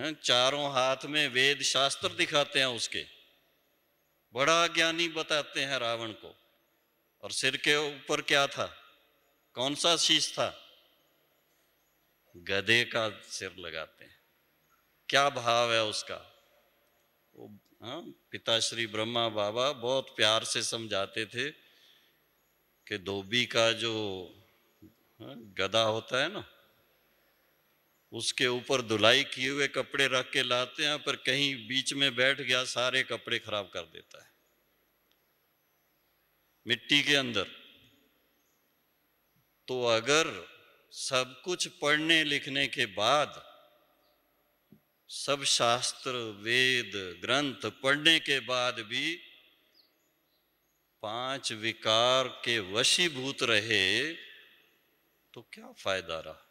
हैं चारों हाथ में वेद शास्त्र दिखाते हैं उसके बड़ा ज्ञानी बताते हैं रावण को और सिर के ऊपर क्या था कौन सा शीश था गधे का सिर लगाते हैं क्या भाव है उसका वो हाँ पिताश्री ब्रह्मा बाबा बहुत प्यार से समझाते थे कि धोबी का जो हाँ, गधा होता है ना उसके ऊपर धुलाई किए हुए कपड़े रख के लाते हैं पर कहीं बीच में बैठ गया सारे कपड़े खराब कर देता है मिट्टी के अंदर तो अगर सब कुछ पढ़ने लिखने के बाद सब शास्त्र वेद ग्रंथ पढ़ने के बाद भी पांच विकार के वशीभूत रहे तो क्या फायदा रहा